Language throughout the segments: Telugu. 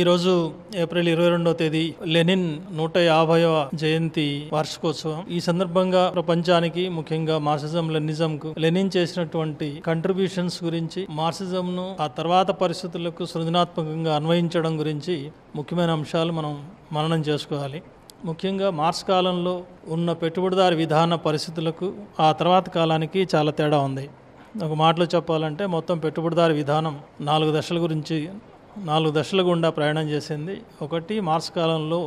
ఈరోజు ఏప్రిల్ ఇరవై రెండో తేదీ లెనిన్ నూట యాభైవ జయంతి వార్షికోత్సవం ఈ సందర్భంగా ప్రపంచానికి ముఖ్యంగా మార్సిజం లెనిజం కు లెనిన్ చేసినటువంటి కంట్రిబ్యూషన్స్ గురించి మార్సిజం ను ఆ తర్వాత పరిస్థితులకు సృజనాత్మకంగా అన్వయించడం గురించి ముఖ్యమైన అంశాలు మనం మననం చేసుకోవాలి ముఖ్యంగా మార్స్ కాలంలో ఉన్న పెట్టుబడిదారి విధాన పరిస్థితులకు ఆ తర్వాత కాలానికి చాలా తేడా ఉంది ఒక మాటలో చెప్పాలంటే మొత్తం పెట్టుబడిదారి విధానం నాలుగు దశల గురించి నాలుగు దశల గుండా ప్రయాణం చేసింది ఒకటి మార్స్ కాలంలో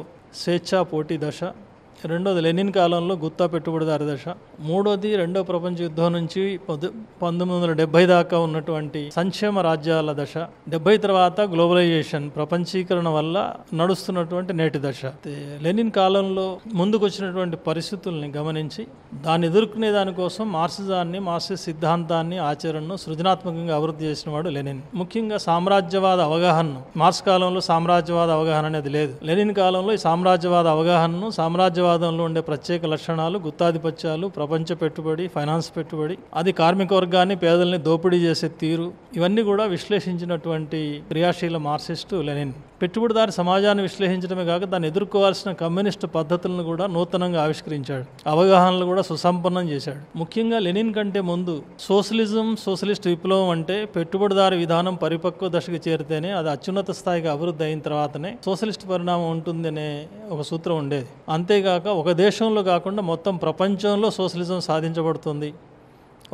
స్వేచ్ఛా పోటీ దశ రెండోది లెనిన్ కాలంలో గుత్తా పెట్టుబడిదారు దశ మూడోది రెండో ప్రపంచ యుద్ధం నుంచి పంతొమ్మిది వందల డెబ్బై దాకా ఉన్నటువంటి సంక్షేమ రాజ్యాల దశ డెబ్బై తర్వాత గ్లోబలైజేషన్ ప్రపంచీకరణ వల్ల నడుస్తున్నటువంటి నేటి దశ లెనిన్ కాలంలో ముందుకొచ్చినటువంటి పరిస్థితుల్ని గమనించి దాన్ని ఎదుర్కొనే దానికోసం మార్సిజాన్ని మార్సి సిద్ధాంతాన్ని ఆచరణను సృజనాత్మకంగా అభివృద్ధి చేసిన వాడు లెనిన్ ముఖ్యంగా సామ్రాజ్యవాద అవగాహనను మార్స్ కాలంలో సామ్రాజ్యవాద అవగాహన అనేది లేదు లెనిన్ కాలంలో ఈ సామ్రాజ్యవాద అవగాహనను సామ్రాజ్యవాద సామ్యవాదంలో ఉండే ప్రత్యేక లక్షణాలు గుత్తాధిపత్యాలు ప్రపంచ పెట్టుబడి ఫైనాన్స్ పెట్టుబడి అది కార్మిక వర్గాన్ని పేదల్ని దోపిడీ చేసే తీరు ఇవన్నీ కూడా విశ్లేషించినటువంటి క్రియాశీల మార్సిస్టు లెనిన్ పెట్టుబడిదారి సమాజాన్ని విశ్లేషించడమే కాక దాన్ని ఎదుర్కోవాల్సిన కమ్యూనిస్ట్ పద్ధతులను కూడా నూతనంగా ఆవిష్కరించాడు అవగాహనలు కూడా సుసంపన్నం చేశాడు ముఖ్యంగా లెనిన్ కంటే ముందు సోషలిజం సోషలిస్ట్ విప్లవం అంటే పెట్టుబడిదారి విధానం పరిపక్వ దశకు చేరితేనే అది అత్యున్నత స్థాయికి అభివృద్ధి అయిన తర్వాతనే సోషలిస్ట్ పరిణామం ఉంటుందనే ఒక సూత్రం ఉండేది అంతేగాక ఒక దేశంలో కాకుండా మొత్తం ప్రపంచంలో సోషలిజం సాధించబడుతుంది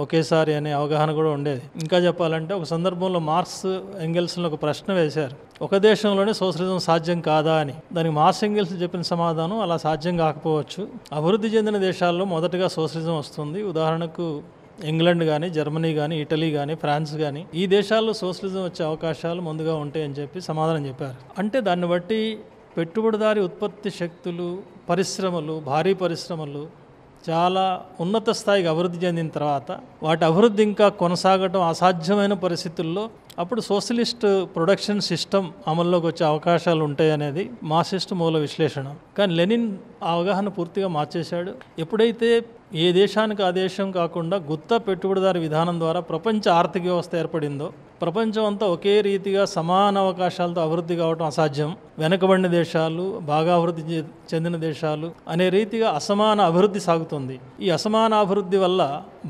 ఒకేసారి అనే అవగాహన కూడా ఉండేది ఇంకా చెప్పాలంటే ఒక సందర్భంలో మార్క్స్ ఎంగెల్స్ని ఒక ప్రశ్న వేశారు ఒక దేశంలోనే సోషలిజం సాధ్యం కాదా అని దానికి మార్క్స్ ఎంగెల్స్ చెప్పిన సమాధానం అలా సాధ్యం కాకపోవచ్చు అభివృద్ధి చెందిన దేశాల్లో మొదటగా సోషలిజం వస్తుంది ఉదాహరణకు ఇంగ్లాండ్ కానీ జర్మనీ కానీ ఇటలీ కానీ ఫ్రాన్స్ కానీ ఈ దేశాల్లో సోషలిజం వచ్చే అవకాశాలు ముందుగా ఉంటాయని చెప్పి సమాధానం చెప్పారు అంటే దాన్ని బట్టి పెట్టుబడిదారి ఉత్పత్తి శక్తులు పరిశ్రమలు భారీ పరిశ్రమలు చాలా ఉన్నత స్థాయికి అభివృద్ధి చెందిన తర్వాత వాటి అభివృద్ధి ఇంకా కొనసాగటం అసాధ్యమైన పరిస్థితుల్లో అప్పుడు సోషలిస్ట్ ప్రొడక్షన్ సిస్టమ్ అమల్లోకి వచ్చే అవకాశాలు ఉంటాయనేది సిస్టమ్ మూల విశ్లేషణ కానీ లెనిన్ అవగాహన పూర్తిగా మార్చేశాడు ఎప్పుడైతే ఏ దేశానికి ఆ దేశం కాకుండా గుత్త పెట్టుబడిదారు విధానం ద్వారా ప్రపంచ ఆర్థిక వ్యవస్థ ఏర్పడిందో ప్రపంచం అంతా ఒకే రీతిగా సమాన అవకాశాలతో అభివృద్ధి కావడం అసాధ్యం వెనుకబడిన దేశాలు బాగా అభివృద్ధి చెందిన దేశాలు అనే రీతిగా అసమాన అభివృద్ధి సాగుతుంది ఈ అసమాన అభివృద్ధి వల్ల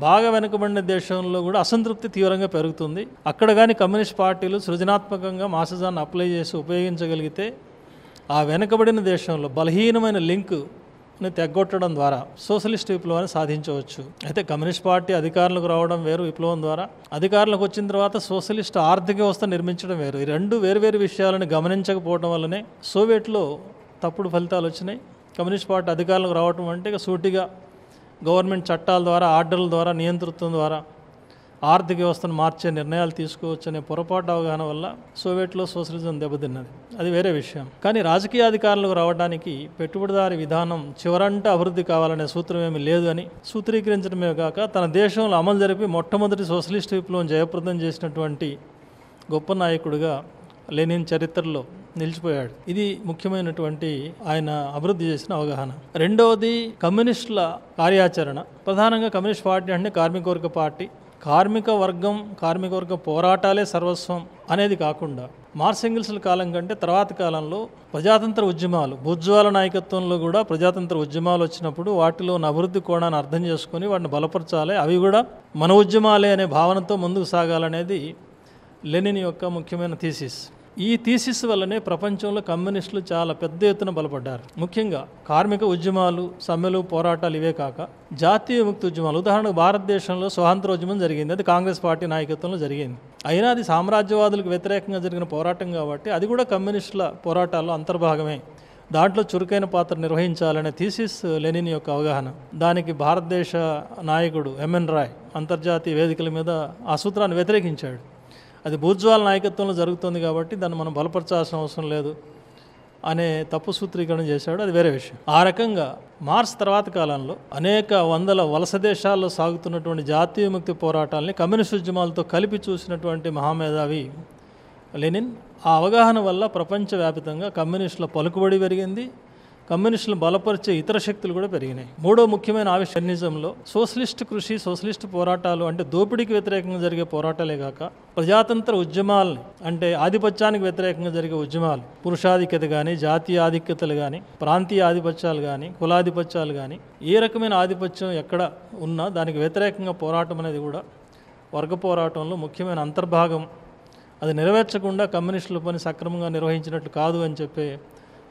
బాగా వెనుకబడిన దేశంలో కూడా అసంతృప్తి తీవ్రంగా పెరుగుతుంది అక్కడ కానీ కమ్యూనిస్ట్ పార్టీలు సృజనాత్మకంగా మాసజాన్ని అప్లై చేసి ఉపయోగించగలిగితే ఆ వెనుకబడిన దేశంలో బలహీనమైన లింక్ ని తెగ్గొట్టడం ద్వారా సోషలిస్ట్ విప్లవాన్ని సాధించవచ్చు అయితే కమ్యూనిస్ట్ పార్టీ అధికారులకు రావడం వేరు విప్లవం ద్వారా అధికారులకు వచ్చిన తర్వాత సోషలిస్ట్ ఆర్థిక వ్యవస్థ నిర్మించడం వేరు ఈ రెండు వేరువేరు విషయాలను గమనించకపోవడం వల్లనే సోవియట్లో తప్పుడు ఫలితాలు వచ్చినాయి కమ్యూనిస్ట్ పార్టీ అధికారులకు రావడం అంటే ఇక సూటిగా గవర్నమెంట్ చట్టాల ద్వారా ఆర్డర్ల ద్వారా నియంతృత్వం ద్వారా ఆర్థిక వ్యవస్థను మార్చే నిర్ణయాలు తీసుకోవచ్చనే పొరపాటు అవగాహన వల్ల సోవియట్లో సోషలిజం దెబ్బతిన్నది అది వేరే విషయం కానీ రాజకీయ అధికారులకు రావడానికి పెట్టుబడిదారి విధానం చివరంట అభివృద్ధి కావాలనే సూత్రం ఏమి లేదు అని సూత్రీకరించడమే కాక తన దేశంలో అమలు జరిపి మొట్టమొదటి సోషలిస్ట్ విప్లవం జయప్రదం చేసినటువంటి గొప్ప నాయకుడిగా లెనిన్ చరిత్రలో నిలిచిపోయాడు ఇది ముఖ్యమైనటువంటి ఆయన అభివృద్ధి చేసిన అవగాహన రెండవది కమ్యూనిస్టుల కార్యాచరణ ప్రధానంగా కమ్యూనిస్ట్ పార్టీ అంటే కార్మిక వర్గ పార్టీ కార్మిక వర్గం కార్మిక వర్గ పోరాటాలే సర్వస్వం అనేది కాకుండా మార్సింగిల్స్ల కాలం కంటే తర్వాత కాలంలో ప్రజాతంత్ర ఉద్యమాలు బుజ్వాల నాయకత్వంలో కూడా ప్రజాతంత్ర ఉద్యమాలు వచ్చినప్పుడు వాటిలో ఉన్న అభివృద్ధి కోణాన్ని అర్థం చేసుకొని వాటిని బలపరచాలి అవి కూడా మన ఉద్యమాలే అనే భావనతో ముందుకు సాగాలనేది లెనిన్ యొక్క ముఖ్యమైన థీసిస్ ఈ థీసిస్ వల్లనే ప్రపంచంలో కమ్యూనిస్టులు చాలా పెద్ద ఎత్తున బలపడ్డారు ముఖ్యంగా కార్మిక ఉద్యమాలు సమ్మెలు పోరాటాలు ఇవే కాక జాతీయ విముక్తి ఉద్యమాలు ఉదాహరణకు భారతదేశంలో స్వాతంత్రోద్యమం జరిగింది అది కాంగ్రెస్ పార్టీ నాయకత్వంలో జరిగింది అయినా అది సామ్రాజ్యవాదులకు వ్యతిరేకంగా జరిగిన పోరాటం కాబట్టి అది కూడా కమ్యూనిస్టుల పోరాటాల్లో అంతర్భాగమే దాంట్లో చురుకైన పాత్ర నిర్వహించాలనే థీసిస్ లెనిన్ యొక్క అవగాహన దానికి భారతదేశ నాయకుడు ఎంఎన్ రాయ్ అంతర్జాతీయ వేదికల మీద ఆ సూత్రాన్ని వ్యతిరేకించాడు అది భూజ్వాల నాయకత్వంలో జరుగుతుంది కాబట్టి దాన్ని మనం బలపరచాల్సిన అవసరం లేదు అనే తప్పు సూత్రీకరణ చేశాడు అది వేరే విషయం ఆ రకంగా మార్స్ తర్వాత కాలంలో అనేక వందల వలస దేశాల్లో సాగుతున్నటువంటి జాతీయ ముక్తి పోరాటాలని కమ్యూనిస్ట్ ఉద్యమాలతో కలిపి చూసినటువంటి మహామేధావి లెనిన్ ఆ అవగాహన వల్ల ప్రపంచవ్యాప్తంగా కమ్యూనిస్టుల పలుకుబడి పెరిగింది కమ్యూనిస్టులను బలపరిచే ఇతర శక్తులు కూడా పెరిగినాయి మూడో ముఖ్యమైన ఆవిష్కరణిజంలో సోషలిస్ట్ కృషి సోషలిస్ట్ పోరాటాలు అంటే దోపిడీకి వ్యతిరేకంగా జరిగే పోరాటాలే కాక ప్రజాతంత్ర ఉద్యమాలని అంటే ఆధిపత్యానికి వ్యతిరేకంగా జరిగే ఉద్యమాలు పురుషాధిక్యత కానీ జాతీయ ఆధిక్యతలు కానీ ప్రాంతీయ ఆధిపత్యాలు కానీ కులాధిపత్యాలు కానీ ఏ రకమైన ఆధిపత్యం ఎక్కడ ఉన్నా దానికి వ్యతిరేకంగా పోరాటం అనేది కూడా వర్గ పోరాటంలో ముఖ్యమైన అంతర్భాగం అది నెరవేర్చకుండా కమ్యూనిస్టుల పని సక్రమంగా నిర్వహించినట్లు కాదు అని చెప్పే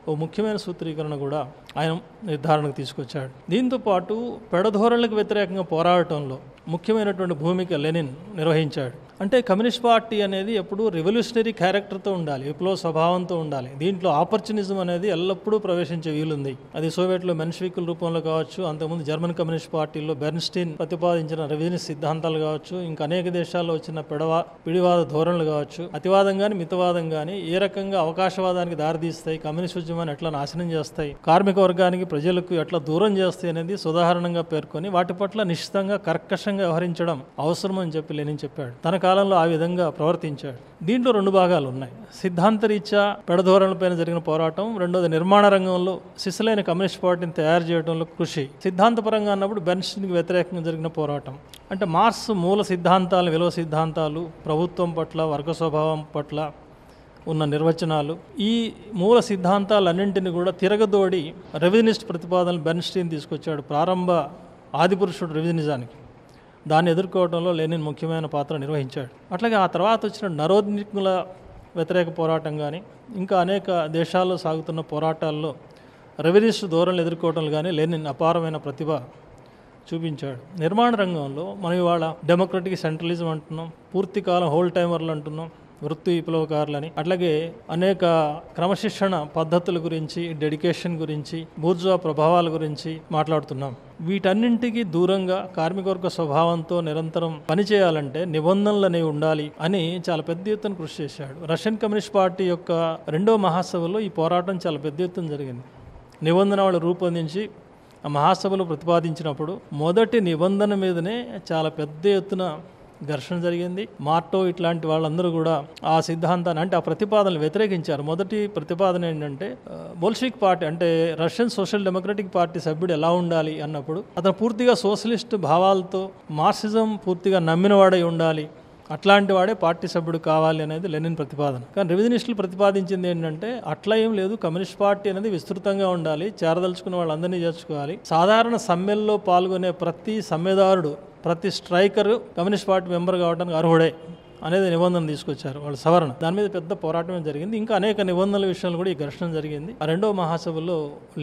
ఓ ముఖ్యమైన సూత్రీకరణ కూడా ఆయన నిర్ధారణకు తీసుకొచ్చాడు దీంతో పాటు పెడధోరణులకు వ్యతిరేకంగా పోరాడటంలో ముఖ్యమైనటువంటి భూమిక లెనిన్ నిర్వహించాడు అంటే కమ్యూనిస్ట్ పార్టీ అనేది ఎప్పుడూ రెవల్యూషనరీ క్యారెక్టర్తో ఉండాలి విప్లవ స్వభావంతో ఉండాలి దీంట్లో ఆపర్చునిజం అనేది ఎల్లప్పుడూ ప్రవేశించే వీలుంది అది సోవియట్లో మెన్షివికుల రూపంలో కావచ్చు అంతకుముందు జర్మన్ కమ్యూనిస్ట్ పార్టీలో బెర్న్స్టీన్ ప్రతిపాదించిన రెవిజనిస్ట్ సిద్ధాంతాలు కావచ్చు ఇంకా అనేక దేశాల్లో వచ్చిన పిడవా పిడివాద ధోరణులు కావచ్చు అతివాదం కానీ మితవాదం కానీ ఏ రకంగా అవకాశవాదానికి దారితీస్తాయి కమ్యూనిస్ట్ ఉద్యమాన్ని ఎట్లా నాశనం చేస్తాయి కార్మిక వర్గానికి ప్రజలకు ఎట్లా దూరం చేస్తాయి అనేది సుధారణంగా పేర్కొని వాటి పట్ల నిశ్చితంగా కర్కశంగా వ్యవహరించడం అవసరం అని చెప్పి లేని చెప్పాడు తన కాలంలో ఆ విధంగా ప్రవర్తించాడు దీంట్లో రెండు భాగాలు ఉన్నాయి సిద్ధాంతరీత్యా పెడధోరణలపైన జరిగిన పోరాటం రెండోది నిర్మాణ రంగంలో శిశులైన కమ్యూనిస్ట్ పార్టీని తయారు చేయడంలో కృషి సిద్ధాంతపరంగా అన్నప్పుడు బెర్న్స్టీన్కి వ్యతిరేకంగా జరిగిన పోరాటం అంటే మార్స్ మూల సిద్ధాంతాలు విలువ సిద్ధాంతాలు ప్రభుత్వం పట్ల వర్గ స్వభావం పట్ల ఉన్న నిర్వచనాలు ఈ మూల సిద్ధాంతాలన్నింటిని కూడా తిరగదోడి రెవిజనిస్ట్ ప్రతిపాదనలు బెన్స్టీన్ తీసుకొచ్చాడు ప్రారంభ ఆదిపురుషుడు రెవిజనిజానికి దాన్ని ఎదుర్కోవడంలో లెనిన్ ముఖ్యమైన పాత్ర నిర్వహించాడు అట్లాగే ఆ తర్వాత వచ్చిన నరోద్నికుల వ్యతిరేక పోరాటం కానీ ఇంకా అనేక దేశాల్లో సాగుతున్న పోరాటాల్లో రెవెన్యూస్ ధోరణులు ఎదుర్కోవటం కానీ లెనిన్ అపారమైన ప్రతిభ చూపించాడు నిర్మాణ రంగంలో మనం ఇవాళ డెమోక్రటిక్ సెంట్రలిజం అంటున్నాం కాలం హోల్ టైమర్లు అంటున్నాం వృత్తి విప్లవకారులని అట్లాగే అనేక క్రమశిక్షణ పద్ధతుల గురించి డెడికేషన్ గురించి బూర్జువా ప్రభావాల గురించి మాట్లాడుతున్నాం వీటన్నింటికి దూరంగా కార్మికవర్గ స్వభావంతో నిరంతరం పనిచేయాలంటే నిబంధనలు అనేవి ఉండాలి అని చాలా పెద్ద ఎత్తున కృషి చేశాడు రష్యన్ కమ్యూనిస్ట్ పార్టీ యొక్క రెండో మహాసభలో ఈ పోరాటం చాలా పెద్ద ఎత్తున జరిగింది నిబంధన వాళ్ళు రూపొందించి మహాసభలు ప్రతిపాదించినప్పుడు మొదటి నిబంధన మీదనే చాలా పెద్ద ఎత్తున ఘర్షణ జరిగింది మార్టో ఇట్లాంటి వాళ్ళందరూ కూడా ఆ సిద్ధాంతాన్ని అంటే ఆ ప్రతిపాదనలు వ్యతిరేకించారు మొదటి ప్రతిపాదన ఏంటంటే బోల్షిక్ పార్టీ అంటే రష్యన్ సోషల్ డెమోక్రటిక్ పార్టీ సభ్యుడు ఎలా ఉండాలి అన్నప్పుడు అతను పూర్తిగా సోషలిస్ట్ భావాలతో మార్క్సిజం పూర్తిగా నమ్మినవాడై ఉండాలి అట్లాంటి వాడే పార్టీ సభ్యుడు కావాలి అనేది లెనిన్ ప్రతిపాదన కానీ రివిజనిస్టులు ప్రతిపాదించింది ఏంటంటే అట్లా ఏం లేదు కమ్యూనిస్ట్ పార్టీ అనేది విస్తృతంగా ఉండాలి చేరదలుచుకున్న వాళ్ళందరినీ చేర్చుకోవాలి సాధారణ సమ్మెల్లో పాల్గొనే ప్రతి సమ్మెదారుడు ప్రతి స్ట్రైకర్ కమ్యూనిస్ట్ పార్టీ మెంబర్ కావడానికి అర్హుడే అనేది నిబంధన తీసుకొచ్చారు వాళ్ళ సవరణ దాని మీద పెద్ద పోరాటం జరిగింది ఇంకా అనేక నిబంధనల విషయంలో కూడా ఈ ఘర్షణ జరిగింది ఆ రెండో మహాసభలో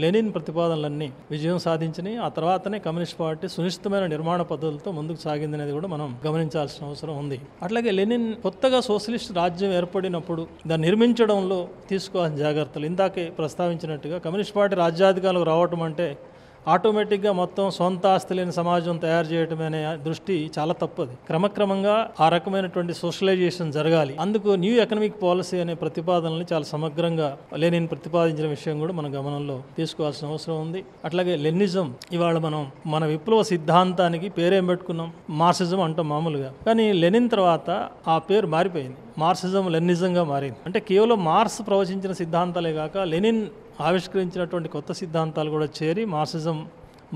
లెనిన్ ప్రతిపాదనలన్నీ విజయం సాధించినాయి ఆ తర్వాతనే కమ్యూనిస్ట్ పార్టీ సునిశ్చితమైన నిర్మాణ పద్ధతులతో ముందుకు సాగింది అనేది కూడా మనం గమనించాల్సిన అవసరం ఉంది అట్లాగే లెనిన్ కొత్తగా సోషలిస్ట్ రాజ్యం ఏర్పడినప్పుడు దాన్ని నిర్మించడంలో తీసుకోవాల్సిన జాగ్రత్తలు ఇందాకే ప్రస్తావించినట్టుగా కమ్యూనిస్ట్ పార్టీ రాజ్యాధికారులకు రావటం అంటే ఆటోమేటిక్గా మొత్తం సొంత ఆస్తి లేని సమాజం తయారు చేయటం అనే దృష్టి చాలా తప్పది క్రమక్రమంగా ఆ రకమైనటువంటి సోషలైజేషన్ జరగాలి అందుకు న్యూ ఎకనామిక్ పాలసీ అనే ప్రతిపాదనని చాలా సమగ్రంగా లెనిన్ ప్రతిపాదించిన విషయం కూడా మన గమనంలో తీసుకోవాల్సిన అవసరం ఉంది అట్లాగే లెనిజం ఇవాళ మనం మన విప్లవ సిద్ధాంతానికి పేరేం పెట్టుకున్నాం మార్సిజం అంటాం మామూలుగా కానీ లెనిన్ తర్వాత ఆ పేరు మారిపోయింది మార్సిజం లెనిజంగా మారింది అంటే కేవలం మార్స్ ప్రవచించిన సిద్ధాంతాలే కాక లెనిన్ ఆవిష్కరించినటువంటి కొత్త సిద్ధాంతాలు కూడా చేరి మార్సిజం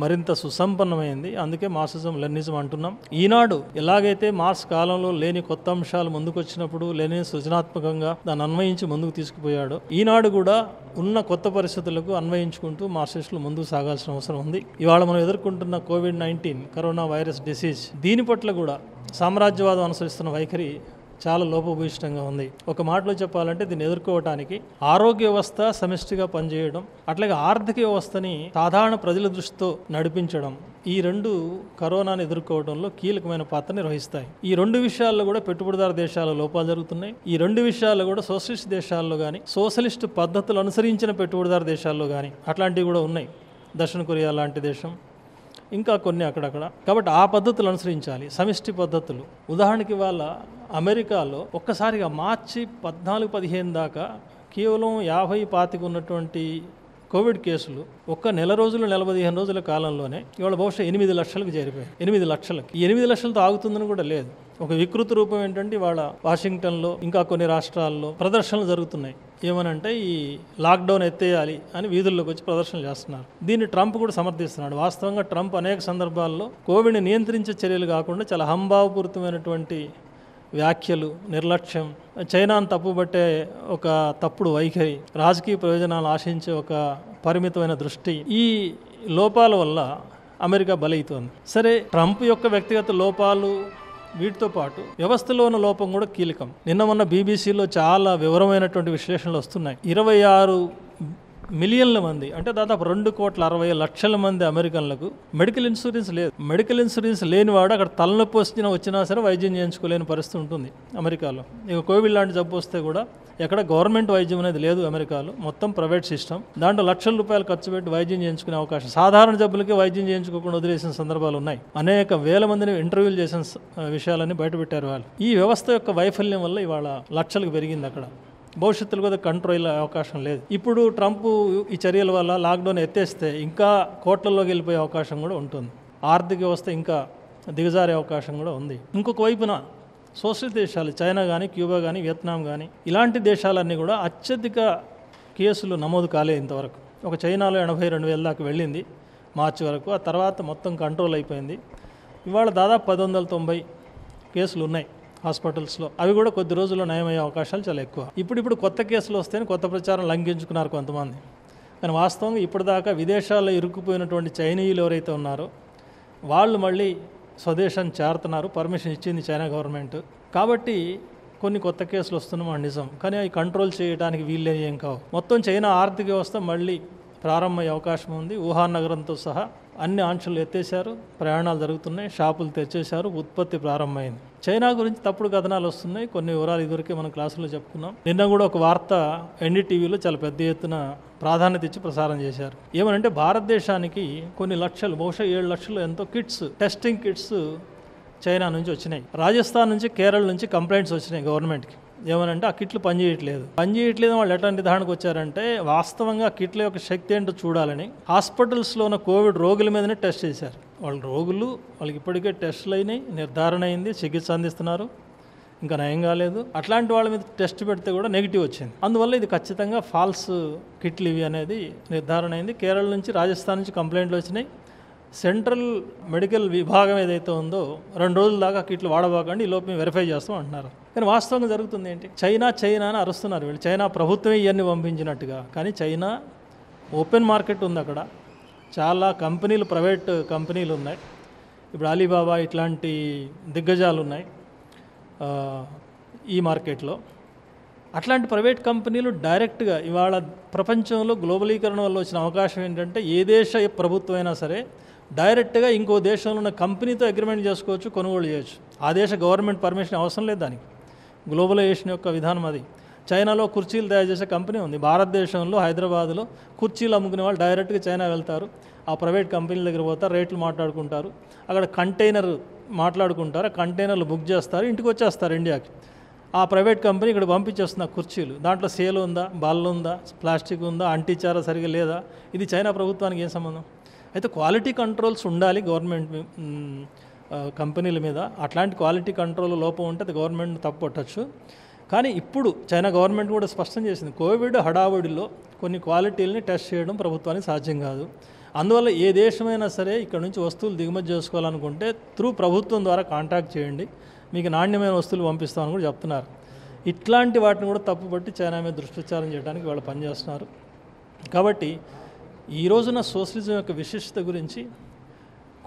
మరింత సుసంపన్నమైంది అందుకే మార్సిజం లెనిజం అంటున్నాం ఈనాడు ఎలాగైతే మార్స్ కాలంలో లేని కొత్త అంశాలు ముందుకు వచ్చినప్పుడు లేని సృజనాత్మకంగా దాన్ని అన్వయించి ముందుకు తీసుకుపోయాడు ఈనాడు కూడా ఉన్న కొత్త పరిస్థితులకు అన్వయించుకుంటూ మార్సిస్టులు ముందుకు సాగాల్సిన అవసరం ఉంది ఇవాళ మనం ఎదుర్కొంటున్న Covid nineteen corona virus disease దీని పట్ల కూడా సామ్రాజ్యవాదం అనుసరిస్తున్న వైఖరి చాలా లోపభూయిష్టంగా ఉంది ఒక మాటలో చెప్పాలంటే దీన్ని ఎదుర్కోవటానికి ఆరోగ్య వ్యవస్థ సమిష్టిగా పనిచేయడం అట్లాగే ఆర్థిక వ్యవస్థని సాధారణ ప్రజల దృష్టితో నడిపించడం ఈ రెండు కరోనాను ఎదుర్కోవడంలో కీలకమైన పాత్ర నిర్వహిస్తాయి ఈ రెండు విషయాల్లో కూడా పెట్టుబడిదారు దేశాల్లో లోపాలు జరుగుతున్నాయి ఈ రెండు విషయాల్లో కూడా సోషలిస్ట్ దేశాల్లో కానీ సోషలిస్ట్ పద్ధతులు అనుసరించిన పెట్టుబడిదారు దేశాల్లో కానీ అట్లాంటివి కూడా ఉన్నాయి దక్షిణ కొరియా లాంటి దేశం ఇంకా కొన్ని అక్కడక్కడ కాబట్టి ఆ పద్ధతులు అనుసరించాలి సమిష్టి పద్ధతులు ఉదాహరణకి వాళ్ళ అమెరికాలో ఒక్కసారిగా మార్చి పద్నాలుగు పదిహేను దాకా కేవలం యాభై పాతికి ఉన్నటువంటి కోవిడ్ కేసులు ఒక్క నెల రోజులు నెల పదిహేను రోజుల కాలంలోనే ఇవాళ బహుశా ఎనిమిది లక్షలకు చేరిపోయాయి ఎనిమిది లక్షలకి ఈ ఎనిమిది లక్షలతో ఆగుతుందని కూడా లేదు ఒక వికృత రూపం ఏంటంటే వాళ్ళ వాషింగ్టన్లో ఇంకా కొన్ని రాష్ట్రాల్లో ప్రదర్శనలు జరుగుతున్నాయి ఏమనంటే ఈ లాక్డౌన్ ఎత్తేయాలి అని వీధుల్లోకి వచ్చి ప్రదర్శనలు చేస్తున్నారు దీన్ని ట్రంప్ కూడా సమర్థిస్తున్నాడు వాస్తవంగా ట్రంప్ అనేక సందర్భాల్లో కోవిడ్ని నియంత్రించే చర్యలు కాకుండా చాలా హంభావపూరితమైనటువంటి వ్యాఖ్యలు నిర్లక్ష్యం చైనాను తప్పుబట్టే ఒక తప్పుడు వైఖరి రాజకీయ ప్రయోజనాలు ఆశించే ఒక పరిమితమైన దృష్టి ఈ లోపాల వల్ల అమెరికా బలైతోంది సరే ట్రంప్ యొక్క వ్యక్తిగత లోపాలు వీటితో పాటు వ్యవస్థలో ఉన్న లోపం కూడా కీలకం నిన్న మొన్న బీబీసీలో చాలా వివరమైనటువంటి విశ్లేషణలు వస్తున్నాయి ఇరవై ఆరు మిలియన్ల మంది అంటే దాదాపు రెండు కోట్ల అరవై లక్షల మంది అమెరికన్లకు మెడికల్ ఇన్సూరెన్స్ లేదు మెడికల్ ఇన్సూరెన్స్ లేనివాడు అక్కడ తలనొప్పి వచ్చినా వచ్చినా సరే వైద్యం చేయించుకోలేని పరిస్థితి ఉంటుంది అమెరికాలో ఇక కోవిడ్ లాంటి జబ్బు వస్తే కూడా ఎక్కడ గవర్నమెంట్ వైద్యం అనేది లేదు అమెరికాలో మొత్తం ప్రైవేట్ సిస్టమ్ దాంట్లో లక్షల రూపాయలు ఖర్చు పెట్టి వైద్యం చేయించుకునే అవకాశం సాధారణ జబ్బులకి వైద్యం చేయించుకోకుండా వదిలేసిన సందర్భాలు ఉన్నాయి అనేక వేల మందిని ఇంటర్వ్యూలు చేసిన విషయాలన్నీ బయటపెట్టారు వాళ్ళు ఈ వ్యవస్థ యొక్క వైఫల్యం వల్ల ఇవాళ లక్షలకు పెరిగింది అక్కడ భవిష్యత్తులో కూడా కంట్రోల్ అవకాశం లేదు ఇప్పుడు ట్రంప్ ఈ చర్యల వల్ల లాక్డౌన్ ఎత్తేస్తే ఇంకా కోట్లలోకి వెళ్ళిపోయే అవకాశం కూడా ఉంటుంది ఆర్థిక వ్యవస్థ ఇంకా దిగజారే అవకాశం కూడా ఉంది ఇంకొక వైపున సోషల్ దేశాలు చైనా కానీ క్యూబా కానీ వియత్నాం కానీ ఇలాంటి దేశాలన్నీ కూడా అత్యధిక కేసులు నమోదు కాలేదు ఇంతవరకు ఒక చైనాలో ఎనభై రెండు వేల దాకా వెళ్ళింది మార్చి వరకు ఆ తర్వాత మొత్తం కంట్రోల్ అయిపోయింది ఇవాళ దాదాపు పది వందల తొంభై కేసులు ఉన్నాయి హాస్పిటల్స్లో అవి కూడా కొద్ది రోజుల్లో నయమయ్యే అవకాశాలు చాలా ఎక్కువ ఇప్పుడిప్పుడు కొత్త కేసులు వస్తేనే కొత్త ప్రచారం లంఘించుకున్నారు కొంతమంది కానీ వాస్తవంగా ఇప్పటిదాకా విదేశాల్లో ఇరుక్కుపోయినటువంటి చైనీయులు ఎవరైతే ఉన్నారో వాళ్ళు మళ్ళీ స్వదేశం చేరుతున్నారు పర్మిషన్ ఇచ్చింది చైనా గవర్నమెంట్ కాబట్టి కొన్ని కొత్త కేసులు వస్తున్నాం నిజం కానీ అవి కంట్రోల్ చేయడానికి వీళ్ళే ఏం కావు మొత్తం చైనా ఆర్థిక వ్యవస్థ మళ్ళీ ప్రారంభమయ్యే అవకాశం ఉంది ఊహానగరంతో సహా అన్ని ఆంక్షలు ఎత్తేశారు ప్రయాణాలు జరుగుతున్నాయి షాపులు తెచ్చేశారు ఉత్పత్తి ప్రారంభమైంది చైనా గురించి తప్పుడు కథనాలు వస్తున్నాయి కొన్ని వివరాలు ఇదివరకే మనం క్లాసులో చెప్పుకున్నాం నిన్న కూడా ఒక వార్త ఎన్డీటీవీలో చాలా పెద్ద ఎత్తున ప్రాధాన్యత ఇచ్చి ప్రసారం చేశారు ఏమనంటే భారతదేశానికి కొన్ని లక్షలు బహుశా ఏడు లక్షలు ఎంతో కిట్స్ టెస్టింగ్ కిట్స్ చైనా నుంచి వచ్చినాయి రాజస్థాన్ నుంచి కేరళ నుంచి కంప్లైంట్స్ వచ్చినాయి గవర్నమెంట్కి ఏమనంటే ఆ కిట్లు పనిచేయట్లేదు పనిచేయట్లేదు వాళ్ళు ఎటువంటి దానికి వచ్చారంటే వాస్తవంగా ఆ కిట్ల యొక్క శక్తి ఏంటో చూడాలని హాస్పిటల్స్లో ఉన్న కోవిడ్ రోగుల మీదనే టెస్ట్ చేశారు వాళ్ళ రోగులు వాళ్ళకి ఇప్పటికే టెస్టులు అయినాయి నిర్ధారణ అయింది చికిత్స అందిస్తున్నారు ఇంకా నయం కాలేదు అట్లాంటి వాళ్ళ మీద టెస్ట్ పెడితే కూడా నెగిటివ్ వచ్చింది అందువల్ల ఇది ఖచ్చితంగా ఫాల్స్ కిట్లు ఇవి అనేది నిర్ధారణ అయింది కేరళ నుంచి రాజస్థాన్ నుంచి కంప్లైంట్లు వచ్చినాయి సెంట్రల్ మెడికల్ విభాగం ఏదైతే ఉందో రెండు రోజుల దాకా కిట్లు వాడబోకండి ఈ లోపు మేము వెరిఫై చేస్తాం అంటున్నారు కానీ వాస్తవంగా జరుగుతుంది ఏంటి చైనా చైనా అని అరుస్తున్నారు వీళ్ళు చైనా ప్రభుత్వమే ఇవన్నీ పంపించినట్టుగా కానీ చైనా ఓపెన్ మార్కెట్ ఉంది అక్కడ చాలా కంపెనీలు ప్రైవేట్ కంపెనీలు ఉన్నాయి ఇప్పుడు అలీబాబా ఇట్లాంటి దిగ్గజాలు ఉన్నాయి ఈ మార్కెట్లో అట్లాంటి ప్రైవేట్ కంపెనీలు డైరెక్ట్గా ఇవాళ ప్రపంచంలో గ్లోబలీకరణ వల్ల వచ్చిన అవకాశం ఏంటంటే ఏ దేశ ప్రభుత్వం అయినా సరే డైరెక్ట్గా ఇంకో దేశంలో ఉన్న కంపెనీతో అగ్రిమెంట్ చేసుకోవచ్చు కొనుగోలు చేయొచ్చు ఆ దేశ గవర్నమెంట్ పర్మిషన్ అవసరం లేదు దానికి గ్లోబలైజేషన్ యొక్క విధానం అది చైనాలో కుర్చీలు తయారు చేసే కంపెనీ ఉంది భారతదేశంలో హైదరాబాద్లో కుర్చీలు అమ్ముకునే వాళ్ళు డైరెక్ట్గా చైనా వెళ్తారు ఆ ప్రైవేట్ కంపెనీల దగ్గర పోతారు రేట్లు మాట్లాడుకుంటారు అక్కడ కంటైనర్ మాట్లాడుకుంటారు ఆ కంటైనర్లు బుక్ చేస్తారు ఇంటికి వచ్చేస్తారు ఇండియాకి ఆ ప్రైవేట్ కంపెనీ ఇక్కడ పంపించేస్తున్న కుర్చీలు దాంట్లో సేల్ ఉందా బల్ ఉందా ప్లాస్టిక్ ఉందా అంటిచారా సరిగా లేదా ఇది చైనా ప్రభుత్వానికి ఏం సంబంధం అయితే క్వాలిటీ కంట్రోల్స్ ఉండాలి గవర్నమెంట్ కంపెనీల మీద అట్లాంటి క్వాలిటీ కంట్రోల్ లోపం ఉంటే అది గవర్నమెంట్ పట్టచ్చు కానీ ఇప్పుడు చైనా గవర్నమెంట్ కూడా స్పష్టం చేసింది కోవిడ్ హడావుడిలో కొన్ని క్వాలిటీలని టెస్ట్ చేయడం ప్రభుత్వానికి సాధ్యం కాదు అందువల్ల ఏ దేశమైనా సరే ఇక్కడ నుంచి వస్తువులు దిగుమతి చేసుకోవాలనుకుంటే త్రూ ప్రభుత్వం ద్వారా కాంటాక్ట్ చేయండి మీకు నాణ్యమైన వస్తువులు పంపిస్తామని కూడా చెప్తున్నారు ఇట్లాంటి వాటిని కూడా తప్పుపట్టి చైనా మీద దృష్టిచారం చేయడానికి వాళ్ళు పనిచేస్తున్నారు కాబట్టి ఈ రోజున సోషలిజం యొక్క విశిష్టత గురించి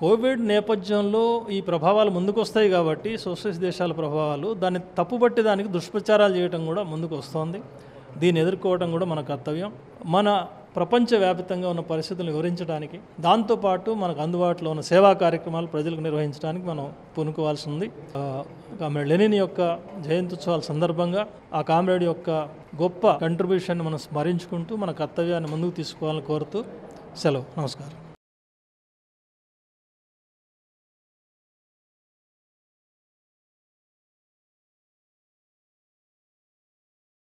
కోవిడ్ నేపథ్యంలో ఈ ప్రభావాలు ముందుకు వస్తాయి కాబట్టి సోషలిస్ట్ దేశాల ప్రభావాలు దాన్ని తప్పుబట్టి దానికి దుష్ప్రచారాలు చేయడం కూడా ముందుకు వస్తుంది దీన్ని ఎదుర్కోవడం కూడా మన కర్తవ్యం మన ప్రపంచవ్యాప్తంగా ఉన్న పరిస్థితులను వివరించడానికి దాంతోపాటు మనకు అందుబాటులో ఉన్న సేవా కార్యక్రమాలు ప్రజలకు నిర్వహించడానికి మనం పునుకోవాల్సి ఉంది కామ్రేడ్ లెనిన్ యొక్క జయంత్యుత్సవాల సందర్భంగా ఆ కామ్రేడ్ యొక్క గొప్ప కంట్రిబ్యూషన్ మనం స్మరించుకుంటూ మన కర్తవ్యాన్ని ముందుకు తీసుకోవాలని కోరుతూ సెలవు నమస్కారం